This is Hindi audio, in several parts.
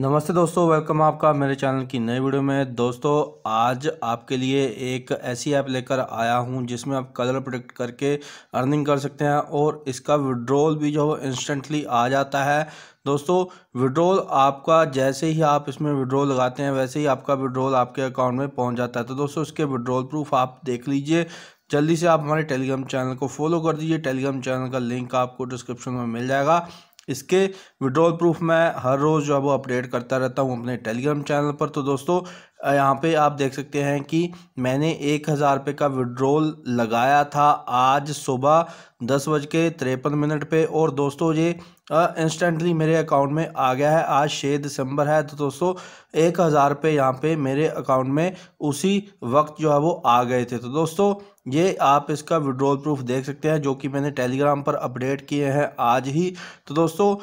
नमस्ते दोस्तों वेलकम आपका मेरे चैनल की नई वीडियो में दोस्तों आज आपके लिए एक ऐसी ऐप लेकर आया हूं जिसमें आप कलर प्रोडक्ट करके अर्निंग कर सकते हैं और इसका विड्रॉल भी जो इंस्टेंटली आ जाता है दोस्तों विड्रॉल आपका जैसे ही आप इसमें विड्रॉल लगाते हैं वैसे ही आपका विड्रॉल आपके अकाउंट में पहुँच जाता है तो दोस्तों इसके विड्रॉल प्रूफ आप देख लीजिए जल्दी से आप हमारे टेलीग्राम चैनल को फॉलो कर दीजिए टेलीग्राम चैनल का लिंक आपको डिस्क्रिप्शन में मिल जाएगा इसके विड्रॉल प्रूफ मैं हर रोज़ जो है वो अपडेट करता रहता हूँ अपने टेलीग्राम चैनल पर तो दोस्तों यहाँ पे आप देख सकते हैं कि मैंने एक हज़ार रुपये का विड्रॉल लगाया था आज सुबह दस बज के तिरपन मिनट पर और दोस्तों ये इंस्टेंटली मेरे अकाउंट में आ गया है आज छः दिसंबर है तो दोस्तों एक हज़ार रुपये यहाँ पे मेरे अकाउंट में उसी वक्त जो है वो आ गए थे तो दोस्तों ये आप इसका विड्रॉल प्रूफ देख सकते हैं जो कि मैंने टेलीग्राम पर अपडेट किए हैं आज ही तो दोस्तों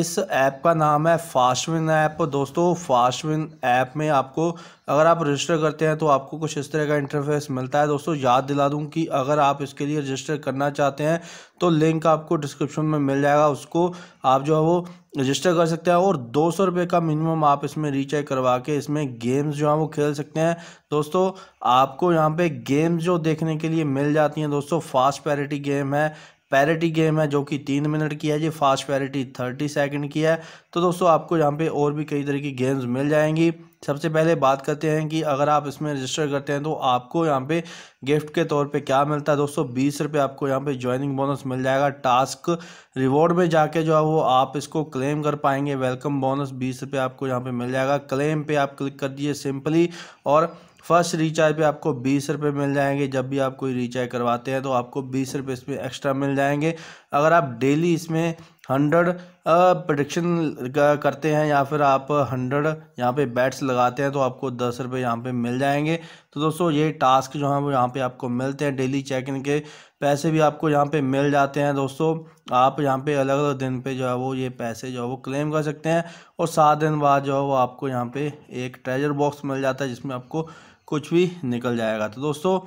इस ऐप का नाम है फास्टविन ऐप दोस्तों फास्टविन ऐप में आपको अगर आप रजिस्टर करते हैं तो आपको कुछ इस तरह का इंटरफेस मिलता है दोस्तों याद दिला दूँ कि अगर आप इसके लिए रजिस्टर करना चाहते हैं तो लिंक आपको डिस्क्रिप्शन में मिल जाएगा उसको आप जो है वो रजिस्टर कर सकते हैं और दो सौ रुपये का मिनिमम आप इसमें रिचार्ज करवा के इसमें गेम्स जो हैं वो खेल सकते हैं दोस्तों आपको यहाँ पर गेम्स जो देखने के लिए मिल जाती हैं दोस्तों फास्ट पैरिटी गेम है पैरिटी गेम है जो कि तीन मिनट की है ये फास्ट पैरिटी थर्टी सेकेंड की है तो दोस्तों आपको यहाँ पे और भी कई तरह की गेम्स मिल जाएंगी सबसे पहले बात करते हैं कि अगर आप इसमें रजिस्टर करते हैं तो आपको यहाँ पे गिफ्ट के तौर पे क्या मिलता है दोस्तों बीस रुपये आपको यहाँ पे ज्वाइनिंग बोनस मिल जाएगा टास्क रिवॉर्ड में जाके जो है वो आप इसको क्लेम कर पाएंगे वेलकम बोनस बीस रुपये आपको यहाँ पे मिल जाएगा क्लेम पे आप क्लिक कर दीजिए सिंपली और फर्स्ट रिचार्ज पे आपको बीस रुपये मिल जाएंगे जब भी आप कोई रिचार्ज करवाते हैं तो आपको बीस रुपये इसमें एक्स्ट्रा मिल जाएंगे अगर आप डेली इसमें हंड्रेड प्रडिक्शन करते हैं या फिर आप हंड्रेड यहाँ पे बैट्स लगाते हैं तो आपको दस रुपये यहाँ पे मिल जाएंगे तो दोस्तों ये टास्क जो है वो यहाँ पे आपको मिलते हैं डेली चेक इन के पैसे भी आपको यहाँ पे मिल जाते हैं दोस्तों आप यहाँ पे अलग अलग दिन पे जो है वो ये पैसे जो है वो क्लेम कर सकते हैं और सात दिन बाद जो है वो आपको यहाँ पे एक ट्रेजर बॉक्स मिल जाता है जिसमें आपको कुछ भी निकल जाएगा तो दोस्तों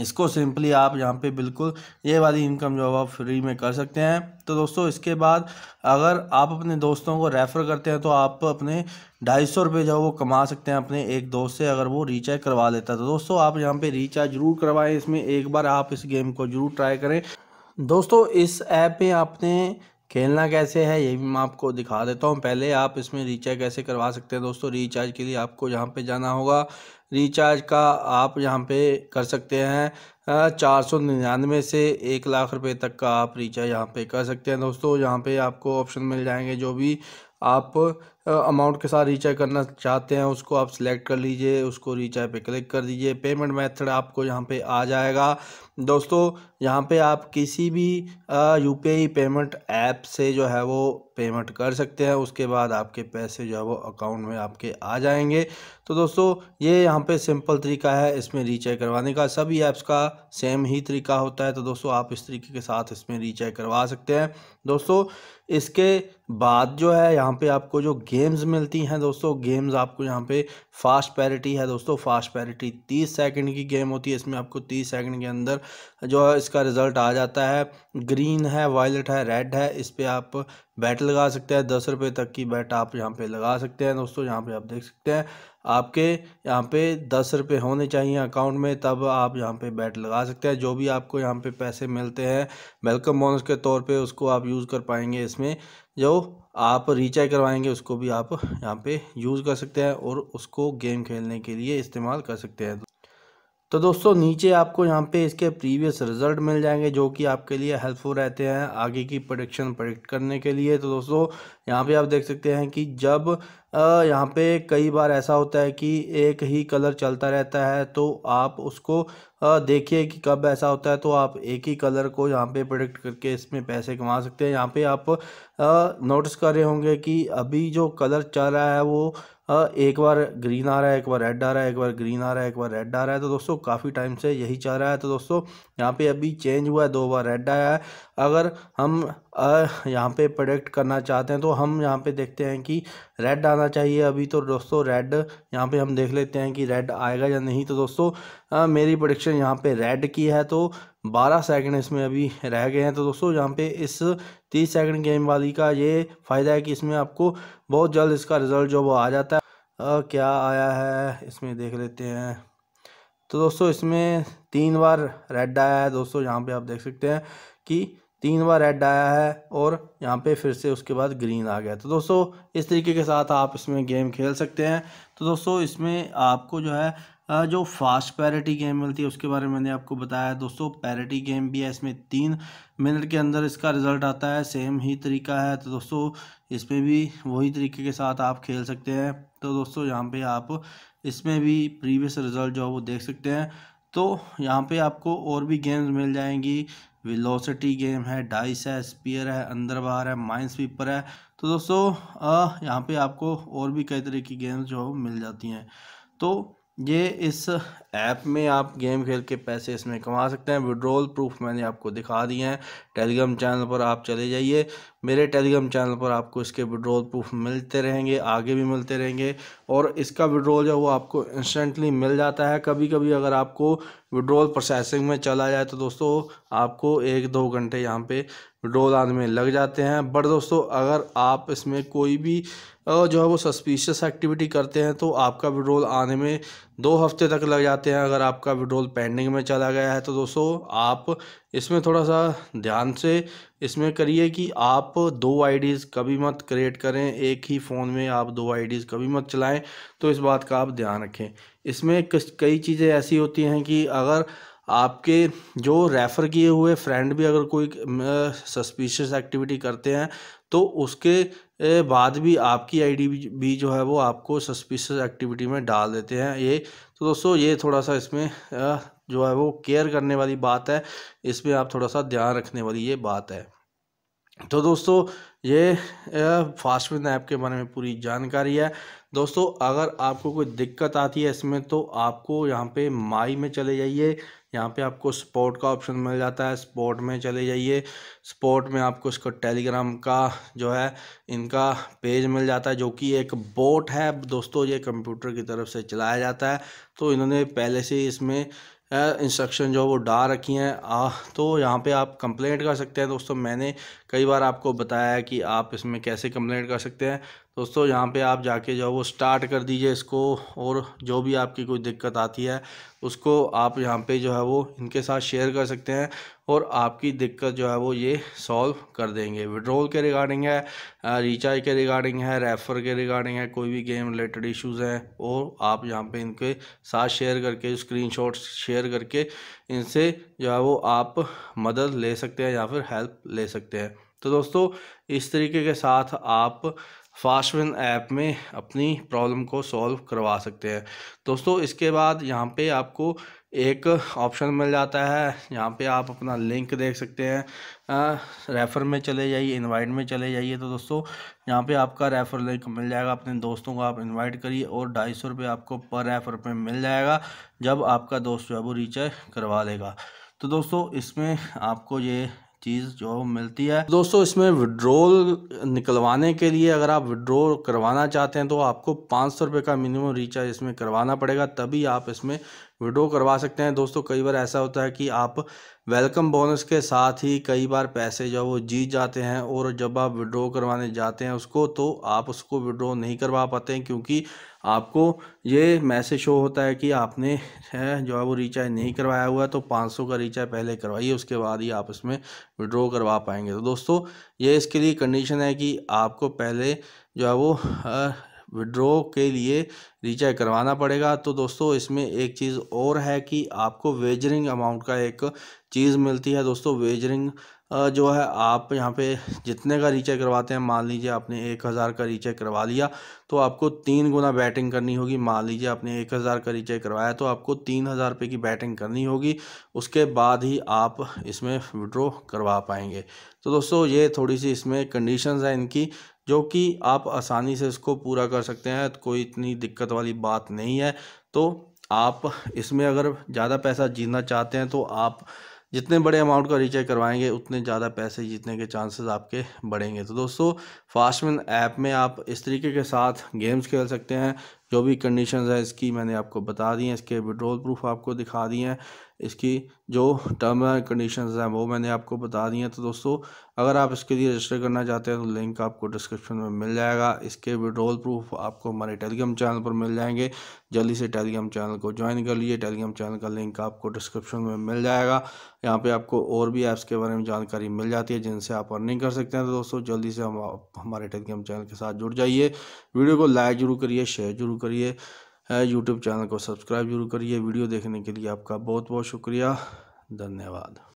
इसको सिंपली आप यहाँ पे बिल्कुल ये वाली इनकम जो आप फ्री में कर सकते हैं तो दोस्तों इसके बाद अगर आप अपने दोस्तों को रेफ़र करते हैं तो आप अपने ढाई सौ रुपये जो वो कमा सकते हैं अपने एक दोस्त से अगर वो रिचार्ज करवा लेता है तो दोस्तों आप यहाँ पे रिचार्ज ज़रूर करवाएं इसमें एक बार आप इस गेम को ज़रूर ट्राई करें दोस्तों इस ऐप में आपने खेलना कैसे है ये भी मैं आपको दिखा देता हूँ पहले आप इसमें रिचार्ज कैसे करवा सकते हैं दोस्तों रिचार्ज के लिए आपको यहाँ पे जाना होगा रिचार्ज का आप यहाँ पे कर सकते हैं चार सौ निन्यानवे से एक लाख रुपए तक का आप रिचार्ज यहाँ पे कर सकते हैं दोस्तों यहाँ पे आपको ऑप्शन मिल जाएंगे जो भी आप अमाउंट के साथ रिचार्ज करना चाहते हैं उसको आप सिलेक्ट कर लीजिए उसको रिचार्ज पे क्लिक कर दीजिए पेमेंट मेथड आपको यहाँ पे आ जाएगा दोस्तों यहाँ पे आप किसी भी यू पेमेंट ऐप से जो है वो पेमेंट कर सकते हैं उसके बाद आपके पैसे जो है वो अकाउंट में आपके आ जाएंगे तो दोस्तों ये यहाँ पे सिंपल तरीका है इसमें रीचार्ज करवाने का सभी ऐप्स का सेम ही तरीका होता है तो दोस्तों आप इस तरीके के साथ इसमें रीचार्ज करवा सकते हैं दोस्तों इसके बाद जो है यहाँ पर आपको जो गेम्स मिलती हैं दोस्तों गेम्स आपको यहाँ पे फास्ट पैरिटी है दोस्तों फास्ट पैरिटी तीस सेकंड की गेम होती है इसमें आपको तीस सेकंड के अंदर जो है इसका रिज़ल्ट आ जाता है ग्रीन है वायलट है रेड है इस पर आप बैट लगा सकते हैं दस रुपये तक की बैट आप यहाँ पे लगा सकते हैं दोस्तों यहाँ पे आप देख सकते हैं आपके यहाँ पे दस रुपये होने चाहिए अकाउंट में तब आप यहाँ पे बैट लगा सकते हैं जो भी आपको यहाँ पे पैसे मिलते हैं वेलकम बोनस के तौर पे उसको आप यूज़ कर पाएंगे इसमें जो आप रिचार्ज करवाएंगे उसको भी आप यहाँ पे यूज़ कर सकते हैं और उसको गेम खेलने के लिए इस्तेमाल कर सकते हैं तो दोस्तों नीचे आपको यहाँ पे इसके प्रीवियस रिजल्ट मिल जाएंगे जो कि आपके लिए हेल्पफुल रहते हैं आगे की प्रोडिक्शन प्रोडिक्ट करने के लिए तो दोस्तों यहाँ पे आप देख सकते हैं कि जब यहाँ पे कई बार ऐसा होता है कि एक ही कलर चलता रहता है तो आप उसको देखिए कि कब ऐसा होता है तो आप एक ही कलर को यहाँ पे प्रोडिक्ट करके इसमें पैसे कमा सकते हैं यहाँ पे आप नोटिस कर रहे होंगे कि अभी जो कलर चल रहा है वो एक बार ग्रीन आ रहा है एक बार रेड आ रहा है एक बार ग्रीन आ रहा है एक बार रेड आ रहा है तो दोस्तों काफ़ी टाइम से यही चल रहा है तो दोस्तों यहाँ पे अभी चेंज हुआ है दो बार रेड आया है अगर हम यहाँ पे प्रोडक्ट करना चाहते हैं तो हम यहाँ पे देखते हैं कि रेड आना चाहिए अभी तो दोस्तों रेड यहाँ पे हम देख लेते हैं कि रेड आएगा या नहीं तो दोस्तों आ, मेरी प्रोडिक्शन यहाँ पे रेड की है तो बारह सेकंड इसमें अभी रह गए हैं तो दोस्तों यहाँ पे इस तीस सेकंड गेम वाली का ये फ़ायदा है कि इसमें आपको बहुत जल्द इसका रिज़ल्ट जो वो आ जाता है आ, क्या आया है इसमें देख लेते हैं तो दोस्तों इसमें तीन बार रेड आया है दोस्तों यहाँ पर आप देख सकते हैं कि तीन बार रेड आया है और यहाँ पे फिर से उसके बाद ग्रीन आ गया तो दोस्तों इस तरीके के साथ आप इसमें गेम खेल सकते हैं तो दोस्तों इसमें आपको जो है जो फास्ट पैरिटी गेम मिलती है उसके बारे में मैंने आपको बताया दोस्तों पैरिटी गेम भी है इसमें तीन मिनट के अंदर इसका रिज़ल्ट आता है सेम ही तरीका है तो दोस्तों इसमें भी वही तरीके के साथ आप खेल सकते हैं तो दोस्तों यहाँ पे आप इसमें भी प्रीवियस रिज़ल्ट जो है वो देख सकते हैं तो यहाँ पे आपको और भी गेम्स मिल जाएंगी वेलोसिटी गेम है डाइस है स्पीयर है अंदर बाहर है माइंस पीपर है तो दोस्तों यहाँ पे आपको और भी कई तरह की गेम्स जो मिल जाती हैं तो ये इस ऐप में आप गेम खेल के पैसे इसमें कमा सकते हैं विड्रोल प्रूफ मैंने आपको दिखा दिए हैं टेलीग्राम चैनल पर आप चले जाइए मेरे टेलीग्राम चैनल पर आपको इसके विड्रोल प्रूफ मिलते रहेंगे आगे भी मिलते रहेंगे और इसका विड्रोल जो है वो आपको इंस्टेंटली मिल जाता है कभी कभी अगर आपको विड्रोल प्रोसेसिंग में चला जाए तो दोस्तों आपको एक दो घंटे यहाँ पे विड्रोल आने में लग जाते हैं बट दोस्तों अगर आप इसमें कोई भी जो है वो सस्पिशियस एक्टिविटी करते हैं तो आपका विड्रोल आने में दो हफ्ते तक लग जाते हैं अगर आपका विड्रोल पेंडिंग में चला गया है तो दोस्तों आप इसमें थोड़ा सा ध्यान से इसमें करिए कि आप दो आईडीज़ कभी मत क्रिएट करें एक ही फ़ोन में आप दो आईडीज़ कभी मत चलाएं तो इस बात का आप ध्यान रखें इसमें कई चीज़ें ऐसी होती हैं कि अगर आपके जो रेफ़र किए हुए फ्रेंड भी अगर कोई सस्पिशियस एक्टिविटी करते हैं तो उसके बाद भी आपकी आईडी भी जो है वो आपको सस्पिशियस एक्टिविटी में डाल देते हैं ये तो दोस्तों ये थोड़ा सा इसमें जो है वो केयर करने वाली बात है इसमें आप थोड़ा सा ध्यान रखने वाली ये बात है तो दोस्तों ये फूड ऐप के बारे में पूरी जानकारी है दोस्तों अगर आपको कोई दिक्कत आती है इसमें तो आपको यहाँ पे माई में चले जाइए यहाँ पे आपको स्पोर्ट का ऑप्शन मिल जाता है स्पोर्ट में चले जाइए स्पोर्ट में आपको इसको टेलीग्राम का जो है इनका पेज मिल जाता है जो कि एक बोट है दोस्तों ये कंप्यूटर की तरफ से चलाया जाता है तो इन्होंने पहले से इसमें इंस्ट्रक्शन जो वो डाल रखी हैं आ तो यहाँ पे आप कंप्लेंट कर सकते हैं दोस्तों मैंने कई बार आपको बताया है कि आप इसमें कैसे कंप्लेंट कर सकते हैं दोस्तों यहाँ पे आप जाके जो वो स्टार्ट कर दीजिए इसको और जो भी आपकी कोई दिक्कत आती है उसको आप यहाँ पे जो है वो इनके साथ शेयर कर सकते हैं और आपकी दिक्कत जो है वो ये सॉल्व कर देंगे विड्रोल के रिगार्डिंग है रिचार्ज के रिगार्डिंग है रेफर के रिगार्डिंग है कोई भी गेम रिलेटेड इश्यूज़ हैं और आप यहाँ पे इनके साथ शेयर करके स्क्रीनशॉट शेयर करके इनसे जो है वो आप मदद ले सकते हैं या फिर हेल्प ले सकते हैं तो दोस्तों इस तरीके के साथ आप फास्टविन ऐप में अपनी प्रॉब्लम को सॉल्व करवा सकते हैं दोस्तों इसके बाद यहाँ पे आपको एक ऑप्शन मिल जाता है यहाँ पे आप अपना लिंक देख सकते हैं आ, रेफ़र में चले जाइए इनवाइट में चले जाइए तो दोस्तों यहाँ पे आपका रेफ़र लिंक मिल जाएगा अपने दोस्तों को आप इनवाइट करिए और ढाई सौ रुपये आपको पर रेफ़र पे मिल जाएगा जब आपका दोस्त जो है वो रिचार्ज करवा लेगा तो दोस्तों इसमें आपको ये चीज़ जो मिलती है दोस्तों इसमें विड्रोल निकलवाने के लिए अगर आप विड्रोल करवाना चाहते हैं तो आपको पाँच सौ रुपए का मिनिमम रिचार्ज इसमें करवाना पड़ेगा तभी आप इसमें विड्रॉ करवा सकते हैं दोस्तों कई बार ऐसा होता है कि आप वेलकम बोनस के साथ ही कई बार पैसे जो वो जीत जाते हैं और जब आप विड्रॉ करवाने जाते हैं उसको तो आप उसको विड्रॉ नहीं करवा पाते हैं क्योंकि आपको ये मैसेज शो होता है कि आपने है जो है वो रिचार्ज नहीं करवाया हुआ तो 500 का रिचार्ज पहले करवाइए उसके बाद ही आप इसमें विड्रॉ करवा पाएंगे तो दोस्तों ये इसके लिए कंडीशन है कि आपको पहले जो है वो विड्रॉ के लिए रिचार्ज करवाना पड़ेगा तो दोस्तों इसमें एक चीज़ और है कि आपको वेजरिंग अमाउंट का एक चीज़ मिलती है दोस्तों वेजरिंग जो है आप यहाँ पे जितने का रिचेक करवाते हैं मान लीजिए आपने एक हज़ार का रिचेक करवा लिया तो आपको तीन गुना बैटिंग करनी होगी मान लीजिए आपने एक हज़ार का रिचेक करवाया तो आपको तीन हज़ार रुपये की बैटिंग करनी होगी उसके बाद ही आप इसमें विड्रॉ करवा पाएंगे तो दोस्तों ये थोड़ी सी इसमें कंडीशन हैं इनकी जो कि आप आसानी से इसको पूरा कर सकते हैं तो कोई इतनी दिक्कत वाली बात नहीं है तो आप इसमें अगर ज़्यादा पैसा जीतना चाहते हैं तो आप जितने बड़े अमाउंट का रिचार्ज करवाएंगे उतने ज़्यादा पैसे जीतने के चांसेस आपके बढ़ेंगे तो दोस्तों फास्टमैन ऐप में आप इस तरीके के साथ गेम्स खेल सकते हैं जो भी कंडीशंस है इसकी मैंने आपको बता दी हैं इसके विड्रोल प्रूफ आपको दिखा दिए हैं इसकी जो टर्म एंड कंडीशंस हैं वो मैंने आपको बता दी हैं तो दोस्तों अगर आप इसके लिए रजिस्टर करना चाहते हैं तो लिंक आपको डिस्क्रिप्शन में मिल जाएगा इसके विड्रोल प्रूफ आपको हमारे टेलीग्राम चैनल पर मिल जाएंगे जल्दी से टेलीग्राम चैनल को ज्वाइन कर लीजिए टेलीग्राम चैनल का लिंक आपको डिस्क्रिप्शन में मिल जाएगा यहाँ पर आपको और भी ऐप्स के बारे में जानकारी मिल जाती है जिनसे आप अर्निंग कर सकते हैं तो दोस्तों जल्दी से हम हमारे टेलीग्राम चैनल के साथ जुड़ जाइए वीडियो को लाइक जरूर करिए शेयर जरूर करिए यूट्यूब चैनल को सब्सक्राइब जरूर करिए वीडियो देखने के लिए आपका बहुत बहुत शुक्रिया धन्यवाद